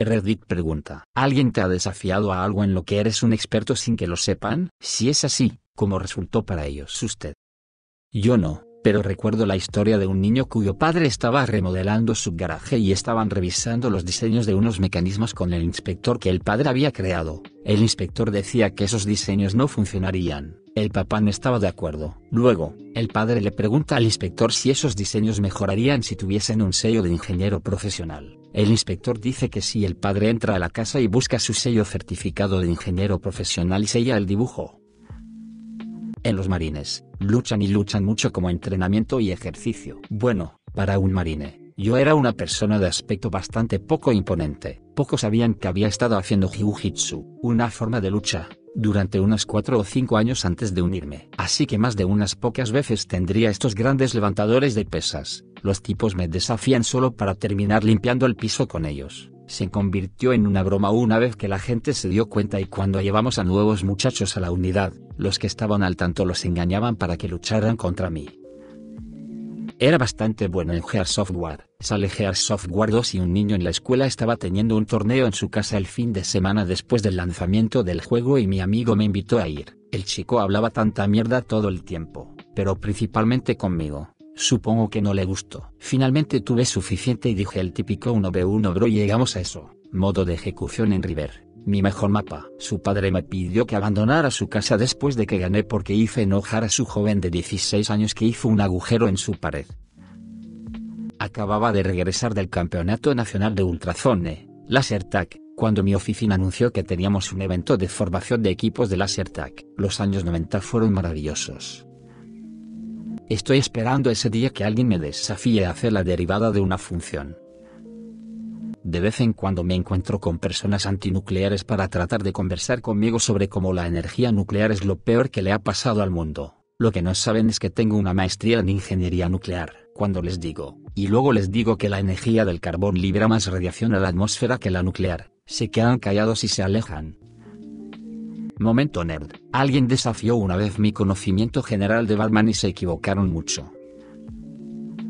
Reddit pregunta, ¿alguien te ha desafiado a algo en lo que eres un experto sin que lo sepan? Si es así, ¿cómo resultó para ellos usted? Yo no, pero recuerdo la historia de un niño cuyo padre estaba remodelando su garaje y estaban revisando los diseños de unos mecanismos con el inspector que el padre había creado. El inspector decía que esos diseños no funcionarían. El papá no estaba de acuerdo. Luego, el padre le pregunta al inspector si esos diseños mejorarían si tuviesen un sello de ingeniero profesional. El inspector dice que si el padre entra a la casa y busca su sello certificado de ingeniero profesional y sella el dibujo. En los marines, luchan y luchan mucho como entrenamiento y ejercicio. Bueno, para un marine, yo era una persona de aspecto bastante poco imponente. Pocos sabían que había estado haciendo jiu-jitsu, una forma de lucha, durante unos cuatro o cinco años antes de unirme. Así que más de unas pocas veces tendría estos grandes levantadores de pesas, los tipos me desafían solo para terminar limpiando el piso con ellos. Se convirtió en una broma una vez que la gente se dio cuenta y cuando llevamos a nuevos muchachos a la unidad, los que estaban al tanto los engañaban para que lucharan contra mí. Era bastante bueno en Gear Software. Sale Gear Software 2 y un niño en la escuela estaba teniendo un torneo en su casa el fin de semana después del lanzamiento del juego y mi amigo me invitó a ir. El chico hablaba tanta mierda todo el tiempo, pero principalmente conmigo. Supongo que no le gustó. Finalmente tuve suficiente y dije el típico 1v1 bro y llegamos a eso. Modo de ejecución en River. Mi mejor mapa. Su padre me pidió que abandonara su casa después de que gané porque hice enojar a su joven de 16 años que hizo un agujero en su pared. Acababa de regresar del Campeonato Nacional de Ultrazone, Lasertag, cuando mi oficina anunció que teníamos un evento de formación de equipos de Lasertag. Los años 90 fueron maravillosos Estoy esperando ese día que alguien me desafíe a hacer la derivada de una función. De vez en cuando me encuentro con personas antinucleares para tratar de conversar conmigo sobre cómo la energía nuclear es lo peor que le ha pasado al mundo. Lo que no saben es que tengo una maestría en ingeniería nuclear, cuando les digo, y luego les digo que la energía del carbón libera más radiación a la atmósfera que la nuclear, se quedan callados y se alejan. Momento nerd. Alguien desafió una vez mi conocimiento general de Batman y se equivocaron mucho.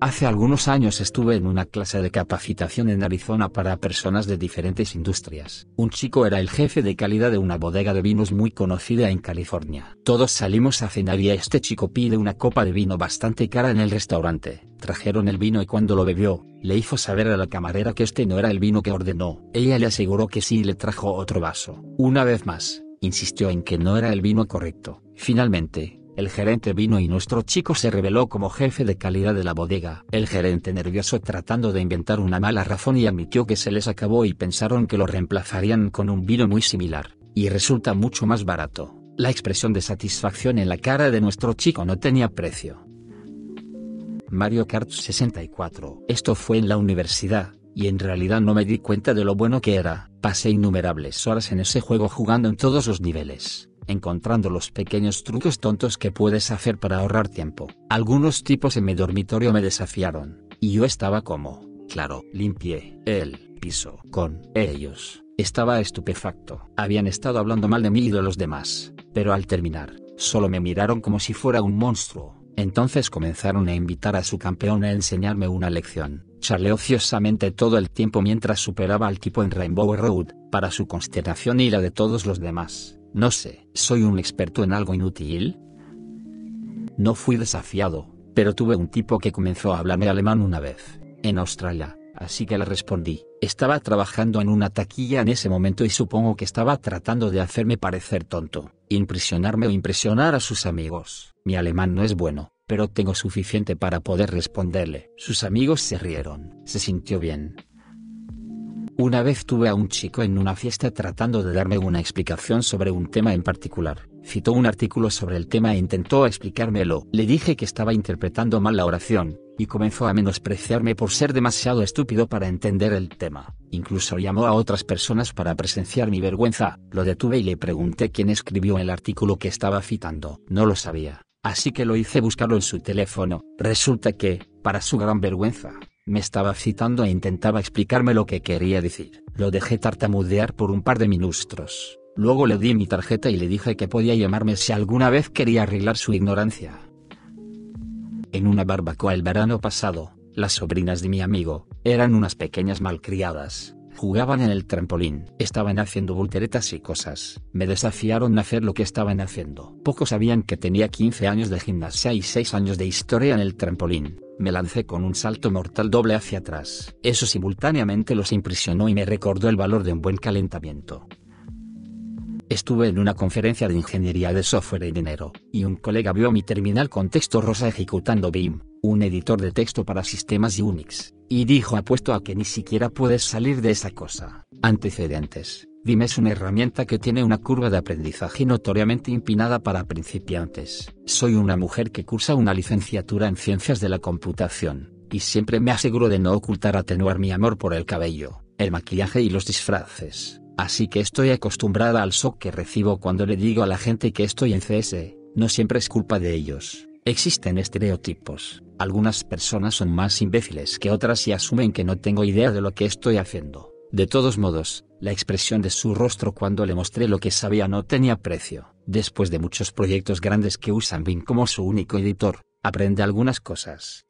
Hace algunos años estuve en una clase de capacitación en Arizona para personas de diferentes industrias. Un chico era el jefe de calidad de una bodega de vinos muy conocida en California. Todos salimos a cenar y este chico pide una copa de vino bastante cara en el restaurante. Trajeron el vino y cuando lo bebió, le hizo saber a la camarera que este no era el vino que ordenó. Ella le aseguró que sí y le trajo otro vaso. Una vez más, insistió en que no era el vino correcto. Finalmente, el gerente vino y nuestro chico se reveló como jefe de calidad de la bodega. El gerente nervioso tratando de inventar una mala razón y admitió que se les acabó y pensaron que lo reemplazarían con un vino muy similar, y resulta mucho más barato. La expresión de satisfacción en la cara de nuestro chico no tenía precio. Mario Kart 64. Esto fue en la universidad, y en realidad no me di cuenta de lo bueno que era. Pasé innumerables horas en ese juego jugando en todos los niveles, encontrando los pequeños trucos tontos que puedes hacer para ahorrar tiempo. Algunos tipos en mi dormitorio me desafiaron, y yo estaba como, claro, limpié el piso con ellos. Estaba estupefacto. Habían estado hablando mal de mí y de los demás, pero al terminar, solo me miraron como si fuera un monstruo. Entonces comenzaron a invitar a su campeón a enseñarme una lección. Charle ociosamente todo el tiempo mientras superaba al tipo en Rainbow Road, para su consternación y la de todos los demás. No sé, ¿soy un experto en algo inútil? No fui desafiado, pero tuve un tipo que comenzó a hablarme alemán una vez, en Australia, así que le respondí. Estaba trabajando en una taquilla en ese momento y supongo que estaba tratando de hacerme parecer tonto, impresionarme o impresionar a sus amigos. Mi alemán no es bueno, pero tengo suficiente para poder responderle. Sus amigos se rieron. Se sintió bien. Una vez tuve a un chico en una fiesta tratando de darme una explicación sobre un tema en particular. Citó un artículo sobre el tema e intentó explicármelo. Le dije que estaba interpretando mal la oración, y comenzó a menospreciarme por ser demasiado estúpido para entender el tema. Incluso llamó a otras personas para presenciar mi vergüenza. Lo detuve y le pregunté quién escribió el artículo que estaba citando. No lo sabía. Así que lo hice buscarlo en su teléfono. Resulta que, para su gran vergüenza, me estaba citando e intentaba explicarme lo que quería decir. Lo dejé tartamudear por un par de minutos. Luego le di mi tarjeta y le dije que podía llamarme si alguna vez quería arreglar su ignorancia. En una barbacoa el verano pasado, las sobrinas de mi amigo, eran unas pequeñas malcriadas. Jugaban en el trampolín, estaban haciendo volteretas y cosas. Me desafiaron a hacer lo que estaban haciendo. Pocos sabían que tenía 15 años de gimnasia y 6 años de historia en el trampolín. Me lancé con un salto mortal doble hacia atrás. Eso simultáneamente los impresionó y me recordó el valor de un buen calentamiento. Estuve en una conferencia de ingeniería de software en dinero, y un colega vio mi terminal con texto rosa ejecutando BIM, un editor de texto para sistemas Unix. Y dijo apuesto a que ni siquiera puedes salir de esa cosa. Antecedentes. Dime es una herramienta que tiene una curva de aprendizaje notoriamente impinada para principiantes. Soy una mujer que cursa una licenciatura en ciencias de la computación, y siempre me aseguro de no ocultar atenuar mi amor por el cabello, el maquillaje y los disfraces. Así que estoy acostumbrada al shock que recibo cuando le digo a la gente que estoy en CS, no siempre es culpa de ellos. Existen estereotipos, algunas personas son más imbéciles que otras y asumen que no tengo idea de lo que estoy haciendo. De todos modos, la expresión de su rostro cuando le mostré lo que sabía no tenía precio. Después de muchos proyectos grandes que usan Bing como su único editor, aprende algunas cosas.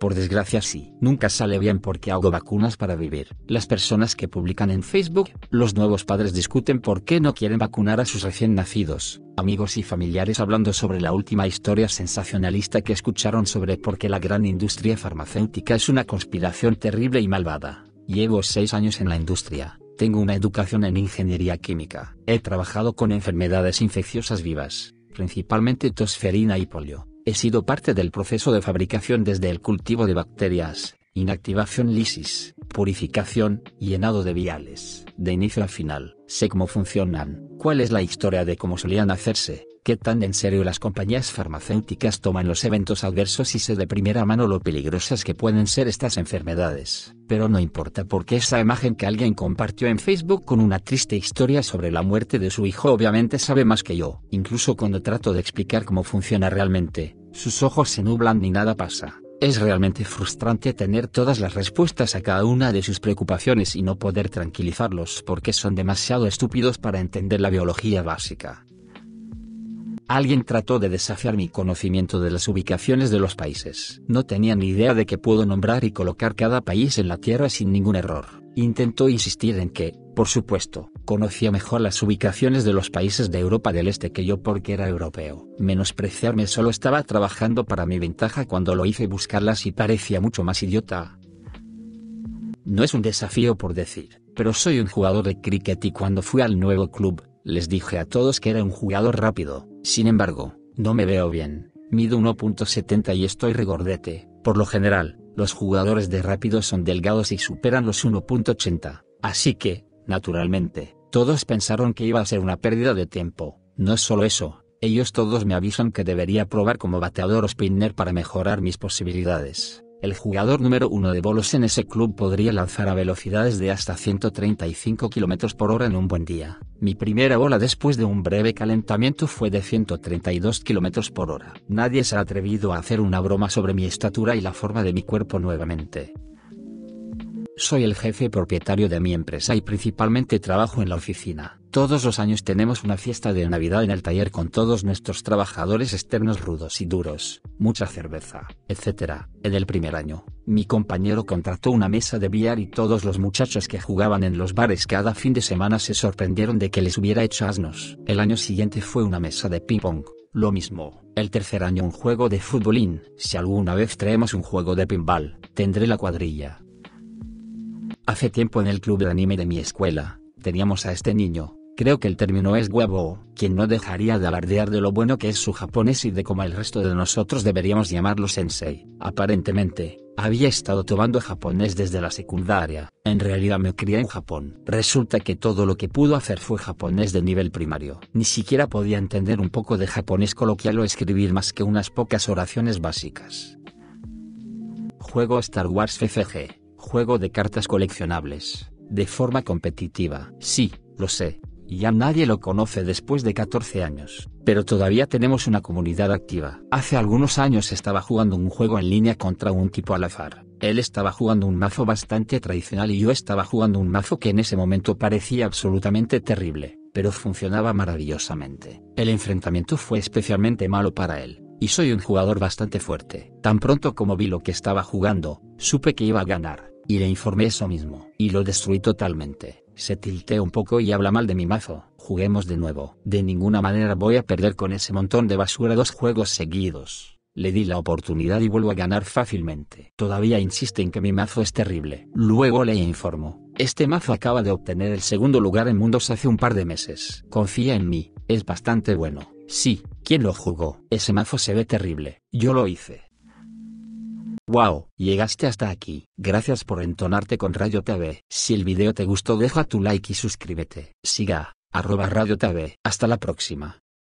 Por desgracia sí. Nunca sale bien porque hago vacunas para vivir. Las personas que publican en Facebook, los nuevos padres discuten por qué no quieren vacunar a sus recién nacidos. Amigos y familiares hablando sobre la última historia sensacionalista que escucharon sobre por qué la gran industria farmacéutica es una conspiración terrible y malvada. Llevo seis años en la industria. Tengo una educación en ingeniería química. He trabajado con enfermedades infecciosas vivas, principalmente tosferina y polio He sido parte del proceso de fabricación desde el cultivo de bacterias, inactivación lisis, purificación, llenado de viales, de inicio a final, sé cómo funcionan, cuál es la historia de cómo solían hacerse, qué tan en serio las compañías farmacéuticas toman los eventos adversos y sé de primera mano lo peligrosas que pueden ser estas enfermedades. Pero no importa porque esa imagen que alguien compartió en Facebook con una triste historia sobre la muerte de su hijo obviamente sabe más que yo. Incluso cuando trato de explicar cómo funciona realmente, sus ojos se nublan y nada pasa. Es realmente frustrante tener todas las respuestas a cada una de sus preocupaciones y no poder tranquilizarlos porque son demasiado estúpidos para entender la biología básica. Alguien trató de desafiar mi conocimiento de las ubicaciones de los países. No tenía ni idea de que puedo nombrar y colocar cada país en la Tierra sin ningún error. Intentó insistir en que, por supuesto, conocía mejor las ubicaciones de los países de Europa del Este que yo porque era europeo. Menospreciarme solo estaba trabajando para mi ventaja cuando lo hice buscarlas y parecía mucho más idiota. No es un desafío por decir, pero soy un jugador de cricket y cuando fui al nuevo club, les dije a todos que era un jugador rápido, sin embargo, no me veo bien, mido 1.70 y estoy regordete, por lo general, los jugadores de rápido son delgados y superan los 1.80, así que, Naturalmente, todos pensaron que iba a ser una pérdida de tiempo. No es solo eso, ellos todos me avisan que debería probar como bateador o spinner para mejorar mis posibilidades. El jugador número uno de bolos en ese club podría lanzar a velocidades de hasta 135 km por hora en un buen día. Mi primera bola después de un breve calentamiento fue de 132 km por hora. Nadie se ha atrevido a hacer una broma sobre mi estatura y la forma de mi cuerpo nuevamente. Soy el jefe propietario de mi empresa y principalmente trabajo en la oficina. Todos los años tenemos una fiesta de Navidad en el taller con todos nuestros trabajadores externos rudos y duros, mucha cerveza, etc. En el primer año, mi compañero contrató una mesa de billar y todos los muchachos que jugaban en los bares cada fin de semana se sorprendieron de que les hubiera hecho asnos. El año siguiente fue una mesa de ping-pong, lo mismo. El tercer año un juego de futbolín. Si alguna vez traemos un juego de pinball, tendré la cuadrilla Hace tiempo en el club de anime de mi escuela, teníamos a este niño, creo que el término es huevo, quien no dejaría de alardear de lo bueno que es su japonés y de cómo el resto de nosotros deberíamos llamarlo sensei. Aparentemente, había estado tomando japonés desde la secundaria, en realidad me crié en Japón. Resulta que todo lo que pudo hacer fue japonés de nivel primario. Ni siquiera podía entender un poco de japonés coloquial o escribir más que unas pocas oraciones básicas. Juego Star Wars FFG Juego de cartas coleccionables, de forma competitiva. Sí, lo sé, ya nadie lo conoce después de 14 años, pero todavía tenemos una comunidad activa. Hace algunos años estaba jugando un juego en línea contra un tipo al azar. Él estaba jugando un mazo bastante tradicional y yo estaba jugando un mazo que en ese momento parecía absolutamente terrible, pero funcionaba maravillosamente. El enfrentamiento fue especialmente malo para él, y soy un jugador bastante fuerte. Tan pronto como vi lo que estaba jugando, supe que iba a ganar y le informé eso mismo. Y lo destruí totalmente. Se tilté un poco y habla mal de mi mazo. Juguemos de nuevo. De ninguna manera voy a perder con ese montón de basura dos juegos seguidos. Le di la oportunidad y vuelvo a ganar fácilmente. Todavía insiste en que mi mazo es terrible. Luego le informo. Este mazo acaba de obtener el segundo lugar en Mundos hace un par de meses. Confía en mí, es bastante bueno. Sí, ¿quién lo jugó? Ese mazo se ve terrible. Yo lo hice. Wow, llegaste hasta aquí. Gracias por entonarte con Radio TV. Si el video te gustó deja tu like y suscríbete. Siga, arroba Radio TV. Hasta la próxima.